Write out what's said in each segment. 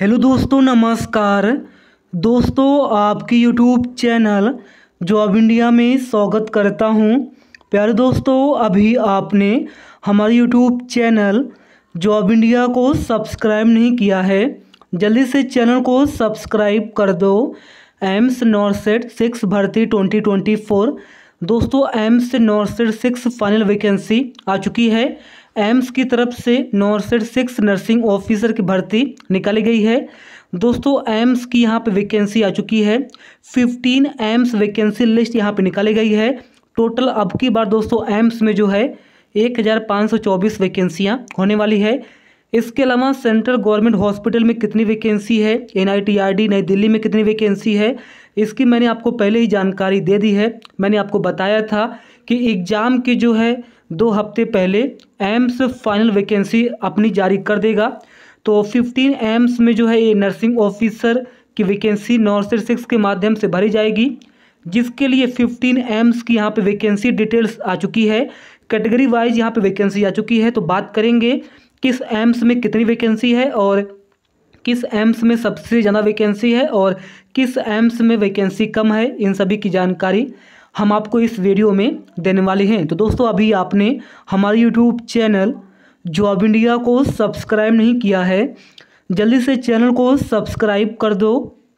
hello दोस्तों नमस्कार दोस्तों आपकी यूट्यूब चैनल जॉब इंडिया में स्वागत करता हूं प्यारे दोस्तों अभी आपने हमारे यूट्यूब चैनल जॉब इंडिया को सब्सक्राइब नहीं किया है जल्दी से चैनल को सब्सक्राइब कर दो एम्स नॉर्सेट सिक्स भर्ती ट्वेंटी ट्वेंटी फोर दोस्तों AIIMS NORCET six final vacancy आ चुकी है एम्स की तरफ से नौरसठ सिक्स नर्सिंग ऑफिसर की भर्ती निकाली गई है दोस्तों एम्स की यहाँ पे वैकेंसी आ चुकी है फिफ्टीन एम्स वैकेंसी लिस्ट यहाँ पे निकाली गई है टोटल अब की बार दोस्तों एम्स में जो है एक हज़ार पाँच सौ चौबीस वैकेंसियाँ होने वाली है इसके अलावा सेंट्रल गवर्नमेंट हॉस्पिटल में कितनी वैकेंसी है एन नई दिल्ली में कितनी वैकेंसी है इसकी मैंने आपको पहले ही जानकारी दे दी है मैंने आपको बताया था कि एग्ज़ाम की जो है दो हफ्ते पहले एम्स फाइनल वैकेंसी अपनी जारी कर देगा तो 15 एम्स में जो है ये नर्सिंग ऑफिसर की वैकेंसी नॉर्सर सिक्स के माध्यम से भरी जाएगी जिसके लिए 15 एम्स की यहाँ पे वैकेंसी डिटेल्स आ चुकी है कैटेगरी वाइज यहाँ पे वैकेंसी आ चुकी है तो बात करेंगे किस एम्स में कितनी वैकेंसी है और किस एम्स में सबसे ज़्यादा वैकेंसी है और किस एम्स में वैकेंसी कम है इन सभी की जानकारी हम आपको इस वीडियो में देने वाले हैं तो दोस्तों अभी आपने हमारे यूट्यूब चैनल जॉब इंडिया को सब्सक्राइब नहीं किया है जल्दी से चैनल को सब्सक्राइब कर दो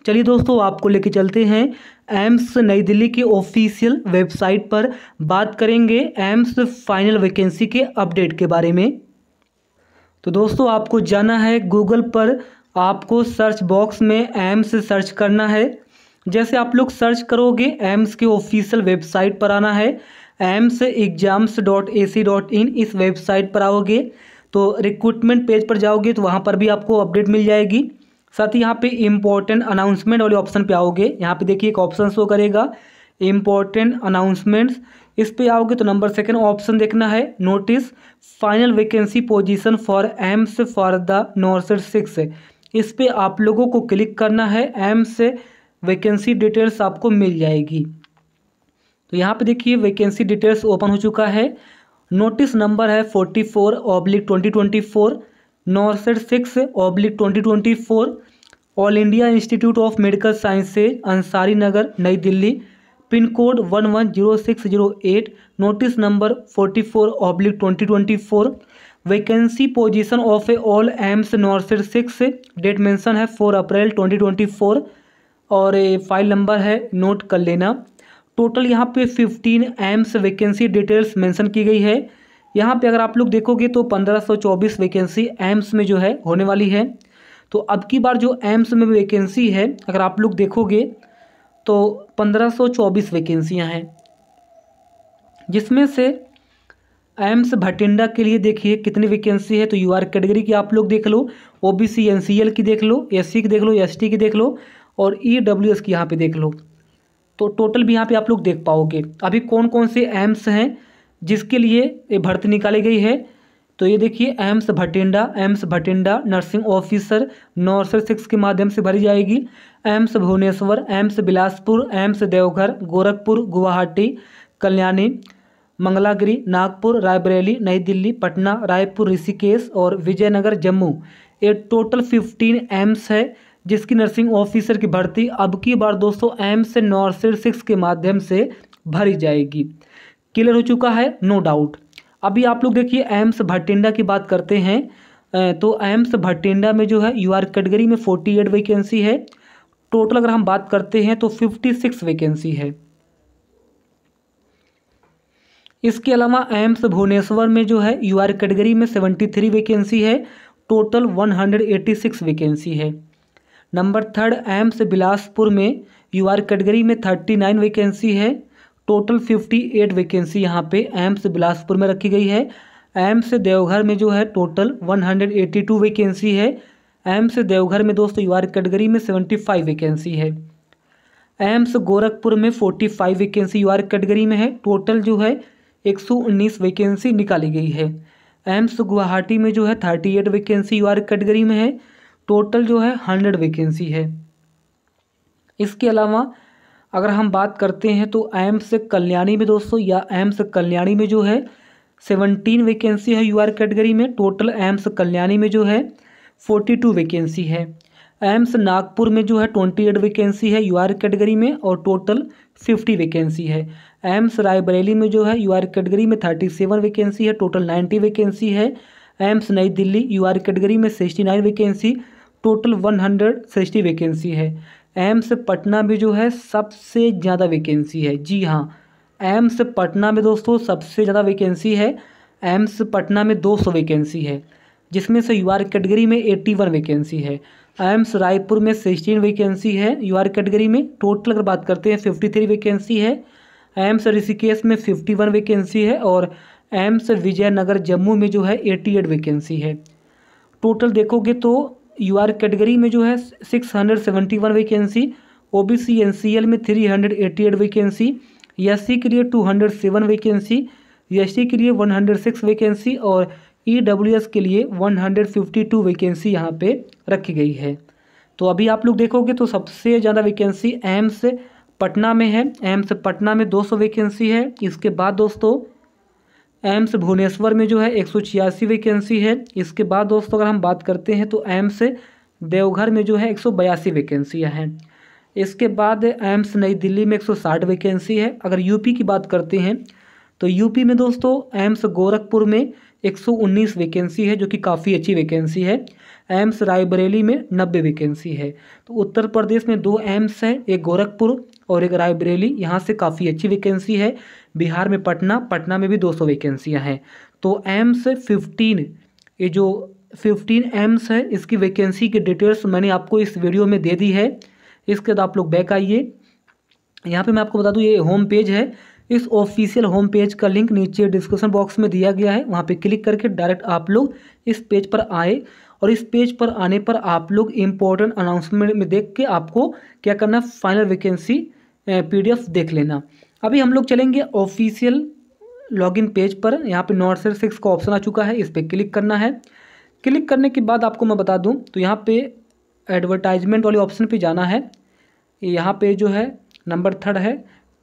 चलिए दोस्तों आपको लेके चलते हैं एम्स नई दिल्ली की ऑफिशियल वेबसाइट पर बात करेंगे एम्स फाइनल वैकेंसी के अपडेट के बारे में तो दोस्तों आपको जाना है गूगल पर आपको सर्च बॉक्स में एम्स सर्च करना है जैसे आप लोग सर्च करोगे एम्स के ऑफिशियल वेबसाइट पर आना है AIIMS exams dot A C dot in इस वेबसाइट पर आओगे तो रिक्रूटमेंट पेज पर जाओगे तो वहाँ पर भी आपको अपडेट मिल जाएगी साथ ही यहाँ पे इम्पोर्टेंट अनाउंसमेंट वाले ऑप्शन पे आओगे यहाँ पे देखिए एक ऑप्शन शो करेगा इम्पोर्टेंट अनाउंसमेंट्स इस पे आओगे तो नंबर सेकंड ऑप्शन देखना है notice final vacancy position for AIIMS for the NORCET six इस पर आप लोगों को क्लिक करना है एम्स वैकेंसी डिटेल्स आपको मिल जाएगी तो यहाँ पे देखिए वैकेंसी डिटेल्स ओपन हो चुका है नोटिस नंबर है forty four oblique twenty twenty four NORCET six oblique twenty twenty four All India Institute of Medical Sciences Ansari Nagar नई Delhi pin code one one zero six zero eight notice number forty four oblique twenty twenty four vacancy position of a all AIIMS NORCET six date mention है four April twenty twenty four और file number है note कर लेना total यहाँ पे 15 AIIMS vacancy details mention की गई है यहाँ पे अगर आप लोग देखोगे तो 1524 वैकेंसी एम्स में जो है होने वाली है तो अब की बार जो एम्स में वैकेंसी है अगर आप लोग देखोगे तो 1524 वैकेंसियाँ हैं जिसमें से एम्स भटिंडा के लिए देखिए कितनी वैकेंसी है तो यूआर कैटेगरी की आप लोग देख लो ओबीसी एनसीएल की देख लो एससी की देख लो एसटी की देख लो और ई डब्ल्यू एस की यहाँ पे देख लो तो टोटल भी यहाँ पे आप लोग देख पाओगे अभी कौन कौन से एम्स हैं जिसके लिए ये भर्ती निकाली गई है तो ये देखिए AIIMS Bathinda AIIMS Bathinda nursing officer NORCET six के माध्यम से भरी जाएगी एम्स भुवनेश्वर एम्स बिलासपुर एम्स देवघर गोरखपुर गुवाहाटी कल्याणी मंगलागिरी नागपुर रायबरेली नई दिल्ली पटना रायपुर ऋषिकेश और विजयनगर जम्मू ये टोटल फिफ्टीन एम्स है जिसकी नर्सिंग ऑफिसर की भर्ती अब की बार दोस्तों एम्स नॉर्सर सिक्स के माध्यम से भरी जाएगी क्लियर हो चुका है नो डाउट अभी आप लोग देखिए एम्स भटिंडा की बात करते हैं तो एम्स भटिंडा में जो है यू आर कैटेगरी में फोर्टी एट वैकेंसी है टोटल अगर हम बात करते हैं तो फिफ्टी सिक्स वैकेंसी है इसके अलावा एम्स भुवनेश्वर में जो है यू आर कैटेगरी में सेवेंटी थ्री वैकेंसी है total one hundred eighty six vacancy है नंबर थर्ड एम्स बिलासपुर में यू आर कैटेगरी में थर्टी नाइन वैकेंसी है टोटल फिफ्टी एट वैकेंसी यहाँ पे एम्स बिलासपुर में रखी गई है एम्स देवघर में जो है total one hundred eighty two vacancy है एम्स देवघर में दोस्तों यू आर कैटेगरी में सेवेंटी फाइव वैकेंसी है एम्स गोरखपुर में forty five vacancy U R category में है टोटल जो है एक सौ उन्नीस वैकेंसी निकाली गई है एम्स गुवाहाटी में जो है thirty eight vacancy U R category में है टोटल जो है हंड्रेड वैकेंसी है इसके अलावा अगर हम बात करते हैं तो एम्स कल्याणी में दोस्तों या एम्स कल्याणी में जो है सेवनटीन वैकेंसी है यूआर कैटेगरी में टोटल एम्स कल्याणी में जो है फोर्टी टू वैकेंसी है एम्स नागपुर में जो है ट्वेंटी एट वैकेंसी है यूआर कैटेगरी में और टोटल फिफ्टी वैकेंसी है एम्स रायबरेली में जो है यू कैटेगरी में थर्टी सेवन वैकेंसी है टोटल नाइन्टी वैकेंसी है एम्स नई दिल्ली यू कैटेगरी में sixty nine vacancy total hundred sixty vacancy है एम्स पटना में जो है सबसे ज़्यादा वैकेंसी है जी हाँ एम्स पटना में दोस्तों सबसे ज़्यादा वैकेंसी है एम्स पटना में 200 वैकेंसी है जिसमें से यूआर कैटेगरी में 81 वैकेंसी है एम्स रायपुर में सिक्सटीन वैकेंसी है यूआर कैटेगरी में टोटल अगर बात करते हैं थ्री वैकेंसी है एम्स ऋषिकेश में वन वैकेंसी है और एम्स विजयनगर जम्मू में जो है एट वैकेंसी है टोटल देखोगे तो यू आर कैटेगरी में जो है six hundred seventy one vacancy O B C N C L में three hundred eighty eight vacancy S C के लिए two hundred seven vacancy S T के लिए वन हंड्रेड सिक्स वैकेंसी और E W S के लिए one hundred fifty two vacancy यहाँ पे रखी गई है तो अभी आप लोग देखोगे तो सबसे ज़्यादा वैकेंसी एम्स पटना में है एम्स पटना में दो सौ वैकेंसी है इसके बाद दोस्तों एम्स भुवनेश्वर में जो है एक सौ छियासी वैकेंसी है इसके बाद दोस्तों अगर हम बात करते हैं तो एम्स देवघर में जो है एक सौ बयासी वैकेंसियाँ हैं इसके बाद एम्स नई दिल्ली में एक सौ साठ वैकेंसी है अगर यूपी की बात करते हैं तो यूपी में दोस्तों एम्स गोरखपुर में 119 वैकेंसी है जो कि काफ़ी अच्छी वैकेंसी है एम्स रायबरेली में 90 वैकेंसी है तो उत्तर प्रदेश में दो एम्स है एक गोरखपुर और एक रायबरेली यहाँ से काफ़ी अच्छी वैकेंसी है बिहार में पटना पटना में भी 200 वैकेंसियाँ हैं तो एम्स 15 ये जो 15 एम्स है इसकी वैकेंसी की डिटेल्स मैंने आपको इस वीडियो में दे दी है इसके बाद आप लोग बैक आइए यहाँ पर मैं आपको बता दूँ ये होम पेज है इस ऑफिशियल होम पेज का लिंक नीचे डिस्क्रिप्शन बॉक्स में दिया गया है वहाँ पे क्लिक करके डायरेक्ट आप लोग इस पेज पर आए और इस पेज पर आने पर आप लोग इम्पोर्टेंट अनाउंसमेंट में देख के आपको क्या करना है फाइनल वैकेंसी पीडीएफ देख लेना अभी हम लोग चलेंगे ऑफिशियल लॉगिन पेज पर यहाँ पे नॉट सेट सिक्स का ऑप्शन आ चुका है इस पर क्लिक करना है क्लिक करने के बाद आपको मैं बता दूँ तो यहाँ पर एडवर्टाइजमेंट वाले ऑप्शन पर जाना है यहाँ पर जो है नंबर थर्ड है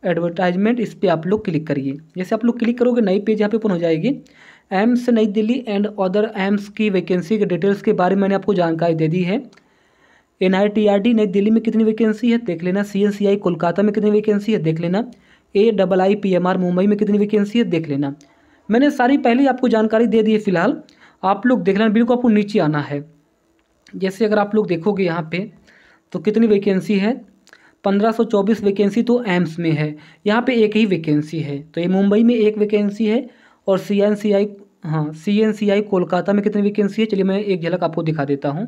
एडवर्टाइजमेंट इस पर आप लोग क्लिक करिए जैसे आप लोग क्लिक करोगे नई पेज यहाँ पे ओपन हो जाएगी एम्स नई दिल्ली एंड अदर एम्स की वैकेंसी के डिटेल्स के बारे में मैंने आपको जानकारी दे दी है एन नई दिल्ली में कितनी वैकेंसी है देख लेना सी कोलकाता में कितनी वैकेंसी है देख लेना A double I P M R Mumbai में कितनी वैकेंसी है देख लेना मैंने सारी पहले आपको जानकारी दे दी है फिलहाल आप लोग देख लेना बिल्कुल आपको नीचे आना है जैसे अगर आप लोग देखोगे यहाँ पे तो कितनी वैकेंसी है 1524 वैकेंसी तो एम्स में है यहाँ पे एक ही वैकेंसी है तो ये मुंबई में एक वैकेंसी है और सी एन सी आई हाँ सी एन सी आई कोलकाता में कितनी वैकेंसी है चलिए मैं एक झलक आपको दिखा देता हूँ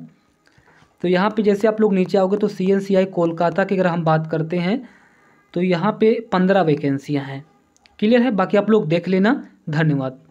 तो यहाँ पे जैसे आप लोग नीचे आओगे तो सी एन सी आई कोलकाता की अगर हम बात करते हैं तो यहाँ पे पंद्रह वैकेंसियाँ हैं क्लियर है बाकी आप लोग देख लेना धन्यवाद